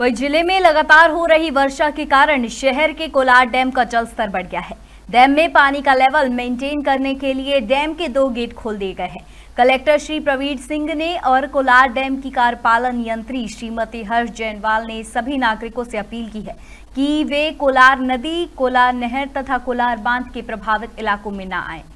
वही जिले में लगातार हो रही वर्षा के कारण शहर के कोलार डैम का जल स्तर बढ़ गया है डैम में पानी का लेवल मेंटेन करने के लिए डैम के दो गेट खोल दिए गए हैं कलेक्टर श्री प्रवीण सिंह ने और कोलार डैम की कार्यपालन यंत्री श्रीमती हर्ष जैनवाल ने सभी नागरिकों से अपील की है कि वे कोलार नदी कोलार नहर तथा कोलार बांध के प्रभावित इलाकों में न आएं।